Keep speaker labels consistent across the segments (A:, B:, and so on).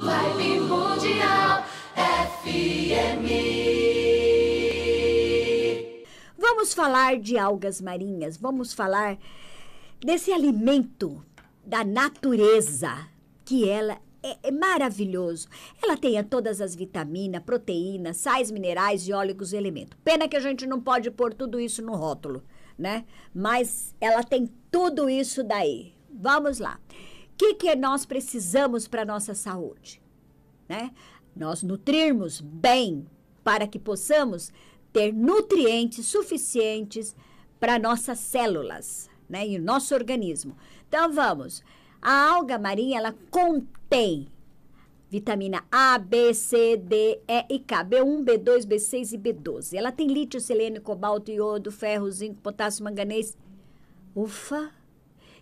A: Vibe Mundial FM. Vamos falar de algas marinhas, vamos falar desse alimento da natureza que ela é, é maravilhoso. Ela tem todas as vitaminas, proteínas, sais minerais e óleos e elementos. Pena que a gente não pode pôr tudo isso no rótulo, né? Mas ela tem tudo isso daí. Vamos lá que, que nós precisamos para a nossa saúde? Né? Nós nutrirmos bem para que possamos ter nutrientes suficientes para nossas células né? e o nosso organismo. Então vamos, a alga marinha ela contém vitamina A, B, C, D, E e K, B1, B2, B6 e B12. Ela tem lítio, selênio, cobalto, iodo, ferro, zinco, potássio, manganês. Ufa!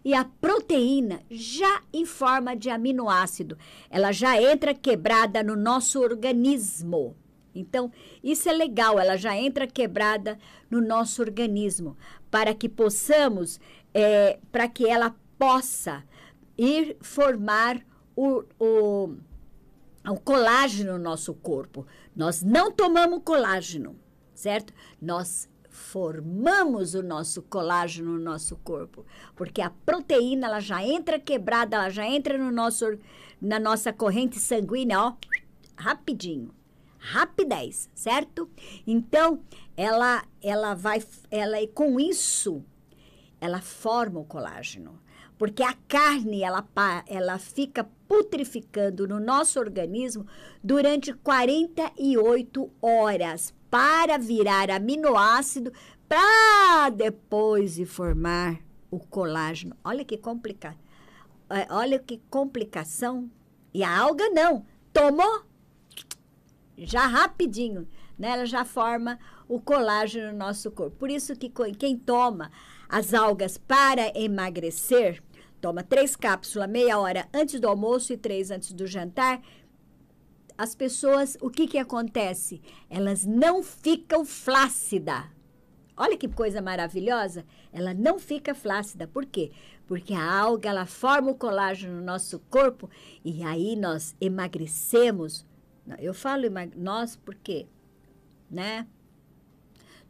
A: e a proteína já em forma de aminoácido. Ela já entra quebrada no nosso organismo. Então, isso é legal, ela já entra quebrada no nosso organismo, para que possamos, é, para que ela possa ir formar o, o, o colágeno no nosso corpo. Nós não tomamos colágeno, certo? Nós formamos o nosso colágeno no nosso corpo, porque a proteína ela já entra quebrada, ela já entra no nosso na nossa corrente sanguínea, ó, rapidinho. Rapidez, certo? Então, ela ela vai ela e é, com isso ela forma o colágeno porque a carne ela, ela fica putreficando no nosso organismo durante 48 horas para virar aminoácido para depois e formar o colágeno. Olha que complicado. É, olha que complicação. E a alga não. Tomou já rapidinho, né? Ela já forma o colágeno no nosso corpo. Por isso que quem toma as algas para emagrecer, toma três cápsulas meia hora antes do almoço e três antes do jantar, as pessoas, o que, que acontece? Elas não ficam flácida. Olha que coisa maravilhosa! Ela não fica flácida. Por quê? Porque a alga ela forma o colágeno no nosso corpo e aí nós emagrecemos. Eu falo nós porque, né?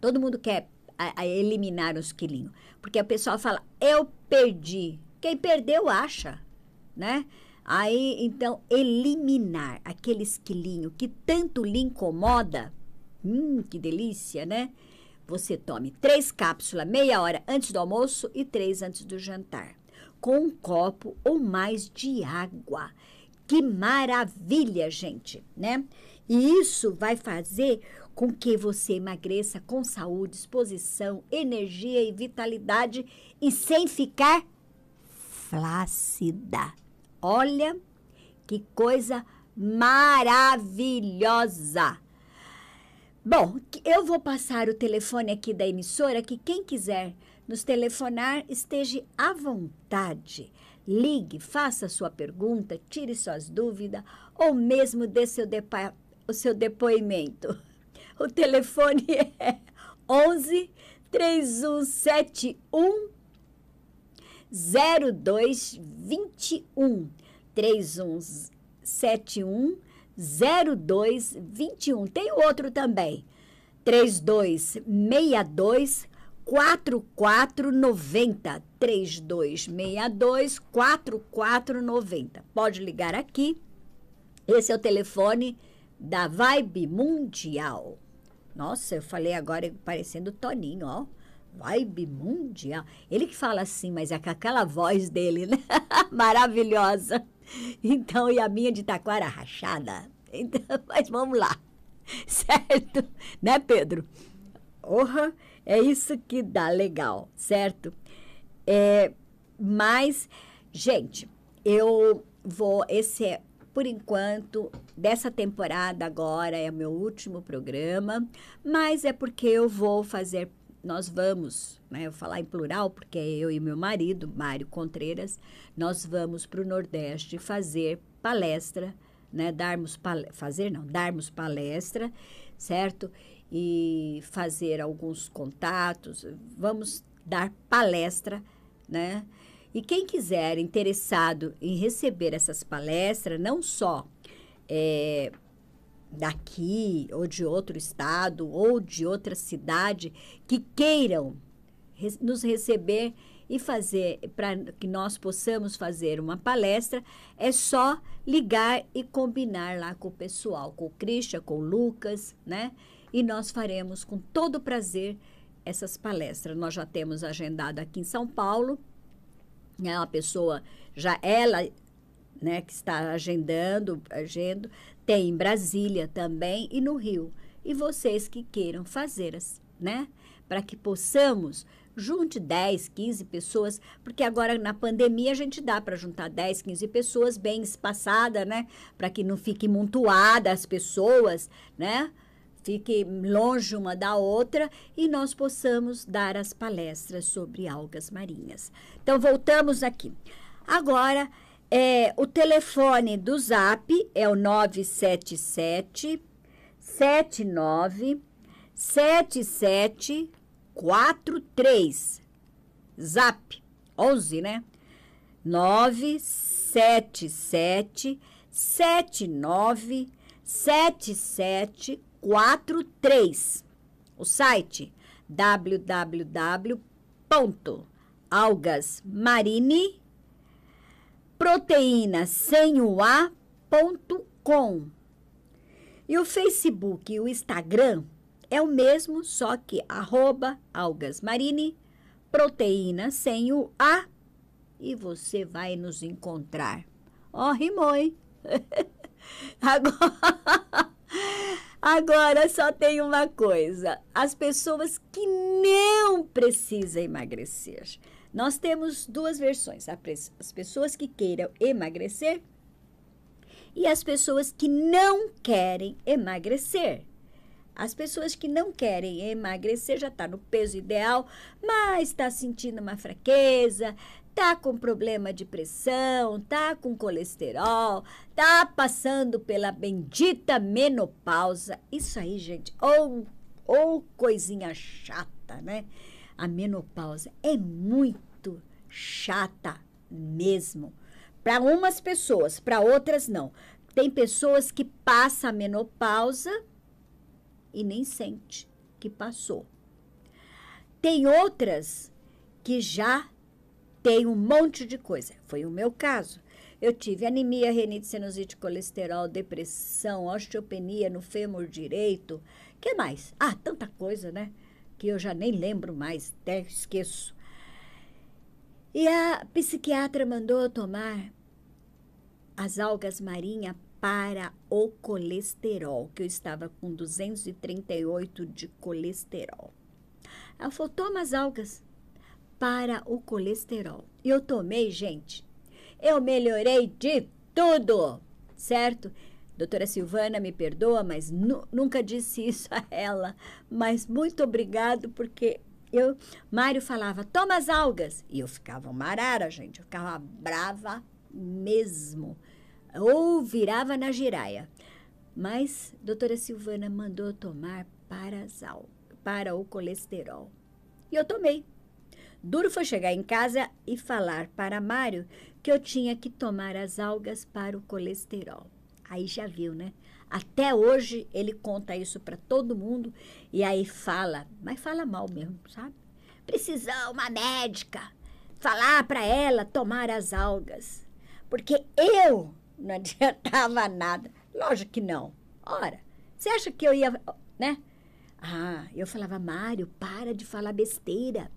A: Todo mundo quer a, a eliminar os quilinhos. Porque a pessoa fala, eu perdi. Quem perdeu acha, né? Aí, então, eliminar aquele esquilinho que tanto lhe incomoda. Hum, que delícia, né? Você tome três cápsulas meia hora antes do almoço e três antes do jantar, com um copo ou mais de água. Que maravilha, gente, né? E isso vai fazer com que você emagreça com saúde, disposição, energia e vitalidade e sem ficar flácida. Olha que coisa maravilhosa! Bom, eu vou passar o telefone aqui da emissora, que quem quiser nos telefonar esteja à vontade. Ligue, faça sua pergunta, tire suas dúvidas ou mesmo dê seu o seu depoimento. O telefone é 11 3171 0221 3171 0221. Tem outro também. 3262 4490 3262 4490. Pode ligar aqui. Esse é o telefone da Vibe Mundial. Nossa, eu falei agora parecendo Toninho, ó vibe mundial. Ele que fala assim, mas é com aquela voz dele, né? Maravilhosa. Então, e a minha de taquara rachada. Então, mas vamos lá. Certo? Né, Pedro? Orra, é isso que dá legal, certo? É, mas, gente, eu vou. Esse é, por enquanto, dessa temporada agora é o meu último programa, mas é porque eu vou fazer nós vamos, né, eu falar em plural, porque é eu e meu marido, Mário Contreiras, nós vamos para o Nordeste fazer palestra, né, darmos palestra, fazer não, darmos palestra, certo? E fazer alguns contatos, vamos dar palestra, né? E quem quiser interessado em receber essas palestras, não só é, daqui ou de outro estado ou de outra cidade que queiram nos receber e fazer para que nós possamos fazer uma palestra, é só ligar e combinar lá com o pessoal, com o Christian, com o Lucas, né? E nós faremos com todo prazer essas palestras. Nós já temos agendado aqui em São Paulo, né? Uma pessoa já ela né, que está agendando, agendo, tem em Brasília também e no Rio. E vocês que queiram fazer, né, para que possamos junte 10, 15 pessoas, porque agora na pandemia a gente dá para juntar 10, 15 pessoas bem espaçada, né, para que não fique montuada as pessoas, né? Fique longe uma da outra e nós possamos dar as palestras sobre algas marinhas. Então voltamos aqui. Agora é, o telefone do Zap é o 977 79 7743. Zap 11, né? 977 79 7743. O site www.algasmarine.com proteína sem o A.com. E o Facebook e o Instagram é o mesmo, só que arroba algasmarine, proteína sem o A, e você vai nos encontrar. Ó, oh, rimou, hein? Agora, agora só tem uma coisa: as pessoas que não precisam emagrecer nós temos duas versões: as pessoas que queiram emagrecer e as pessoas que não querem emagrecer. As pessoas que não querem emagrecer já está no peso ideal, mas está sentindo uma fraqueza, está com problema de pressão, está com colesterol, está passando pela bendita menopausa. Isso aí, gente, ou ou coisinha chata, né? a menopausa é muito chata mesmo. Para umas pessoas, para outras não. Tem pessoas que passam a menopausa e nem sente que passou. Tem outras que já tem um monte de coisa. Foi o meu caso. Eu tive anemia, renite, sinusite, colesterol, depressão, osteopenia no fêmur direito. que mais? Ah, tanta coisa, né? que eu já nem lembro mais, até esqueço. E a psiquiatra mandou tomar as algas marinhas para o colesterol, que eu estava com 238 de colesterol. Ela falou: toma as algas para o colesterol. e Eu tomei, gente. Eu melhorei de tudo, certo? Doutora Silvana, me perdoa, mas nu nunca disse isso a ela. Mas muito obrigado, porque eu. Mário falava, toma as algas. E eu ficava uma arara, gente. Eu ficava brava mesmo. Ou virava na giraia. Mas doutora Silvana mandou tomar para o colesterol. E eu tomei. Duro foi chegar em casa e falar para Mário que eu tinha que tomar as algas para o colesterol. Aí já viu, né? Até hoje ele conta isso para todo mundo e aí fala, mas fala mal mesmo, sabe? Precisa uma médica falar para ela tomar as algas, porque eu não adiantava nada. Lógico que não. Ora, você acha que eu ia, né? Ah, eu falava, Mário, para de falar besteira.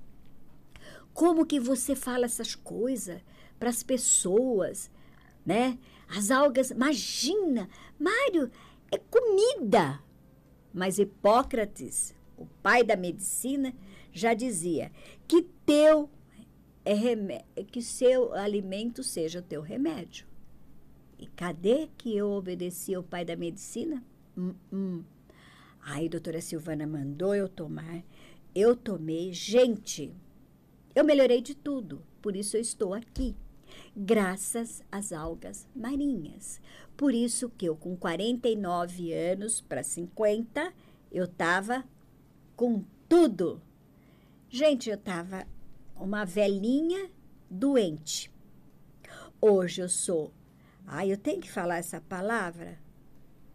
A: Como que você fala essas coisas para as pessoas? né? As algas, imagina, Mário, é comida. Mas Hipócrates, o pai da medicina, já dizia que teu é remédio, que seu alimento seja teu remédio. E cadê que eu obedeci ao pai da medicina? Hum, hum. Aí doutora Silvana mandou eu tomar. Eu tomei. Gente, eu melhorei de tudo. Por isso eu estou aqui graças às algas marinhas. Por isso que eu, com 49 anos para 50, eu estava com tudo. Gente, eu estava uma velhinha doente. Hoje eu sou. Ah, eu tenho que falar essa palavra?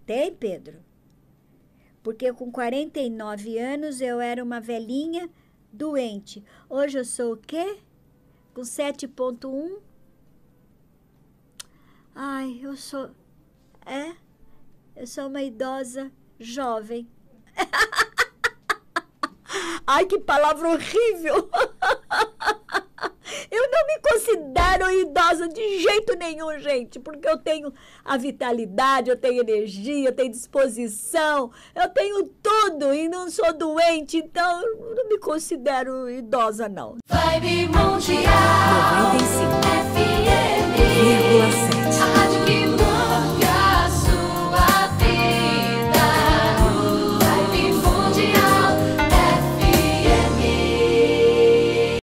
A: Tem, Pedro? Porque com 49 anos eu era uma velhinha doente. Hoje eu sou o quê? Com 7,1 Ai, eu sou. É? Eu sou uma idosa jovem. Ai, que palavra horrível! Eu não me considero idosa de jeito nenhum, gente, porque eu tenho a vitalidade, eu tenho energia, eu tenho disposição, eu tenho tudo e não sou doente, então eu não me considero idosa, não. Vibe Mundial 95 FM